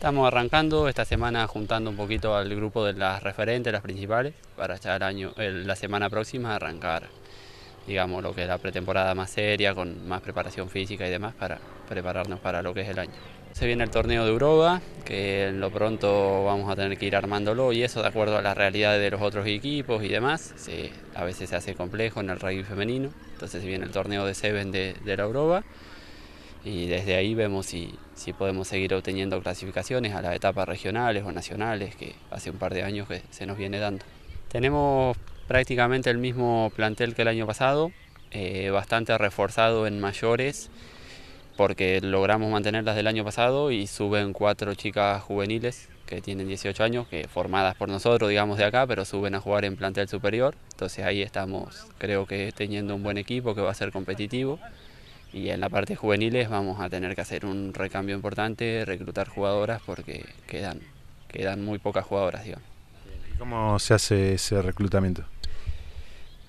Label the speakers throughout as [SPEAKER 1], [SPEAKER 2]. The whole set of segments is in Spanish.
[SPEAKER 1] Estamos arrancando esta semana juntando un poquito al grupo de las referentes, las principales, para ya año, la semana próxima arrancar, digamos, lo que es la pretemporada más seria, con más preparación física y demás, para prepararnos para lo que es el año. Se viene el torneo de Europa, que en lo pronto vamos a tener que ir armándolo y eso de acuerdo a las realidades de los otros equipos y demás. a veces se hace complejo en el rugby femenino, entonces se viene el torneo de Seven de, la Europa y desde ahí vemos si, si, podemos seguir obteniendo clasificaciones a las etapas regionales o nacionales que hace un par de años que se nos viene dando. Tenemos prácticamente el mismo plantel que el año pasado, eh, bastante reforzado en mayores porque logramos mantenerlas del año pasado y suben cuatro chicas juveniles que tienen 18 años, que formadas por nosotros, digamos, de acá, pero suben a jugar en plantel superior. Entonces ahí estamos, creo que teniendo un buen equipo que va a ser competitivo. Y en la parte juveniles vamos a tener que hacer un recambio importante, reclutar jugadoras porque quedan, quedan muy pocas jugadoras, ¿Y
[SPEAKER 2] cómo se hace ese reclutamiento?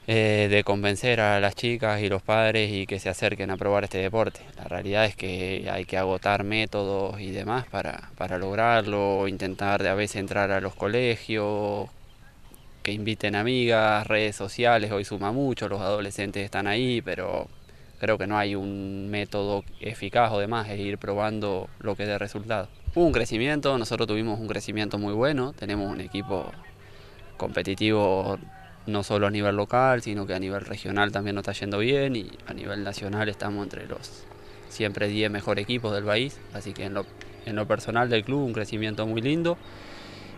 [SPEAKER 1] Eh, de convencer a las chicas y los padres y que se acerquen a probar este deporte. La realidad es que hay que agotar métodos y demás para, para lograrlo, intentar de a veces entrar a los colegios, que inviten amigas, redes sociales, hoy suma mucho, los adolescentes están ahí, pero creo que no hay un método eficaz o demás, es ir probando lo que dé resultado. Hubo un crecimiento, nosotros tuvimos un crecimiento muy bueno, tenemos un equipo competitivo no solo a nivel local, sino que a nivel regional también nos está yendo bien y a nivel nacional estamos entre los siempre 10 mejores equipos del país, así que en lo, en lo personal del club un crecimiento muy lindo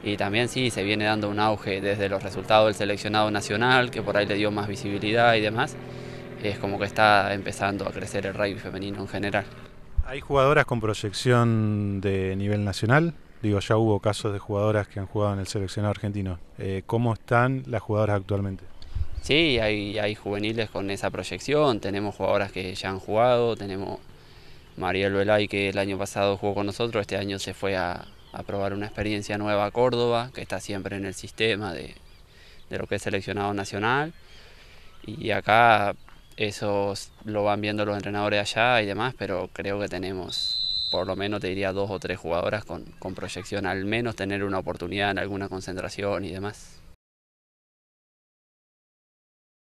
[SPEAKER 1] y también sí se viene dando un auge desde los resultados del seleccionado nacional, que por ahí le dio más visibilidad y demás es como que está empezando a crecer el rugby femenino en general.
[SPEAKER 2] ¿Hay jugadoras con proyección de nivel nacional? Digo, ya hubo casos de jugadoras que han jugado en el seleccionado argentino. Eh, ¿Cómo están las jugadoras actualmente?
[SPEAKER 1] Sí, hay, juveniles con esa proyección, tenemos jugadoras que ya han jugado, tenemos Mariel Velay que el año pasado jugó con nosotros, este año se fue a, probar una experiencia nueva a Córdoba, que está siempre en el sistema de, de lo que es seleccionado nacional. Y acá eso lo van viendo los entrenadores allá y demás, pero creo que tenemos, por lo menos te diría, dos o tres jugadoras con, con proyección, al menos tener una oportunidad en alguna concentración y demás.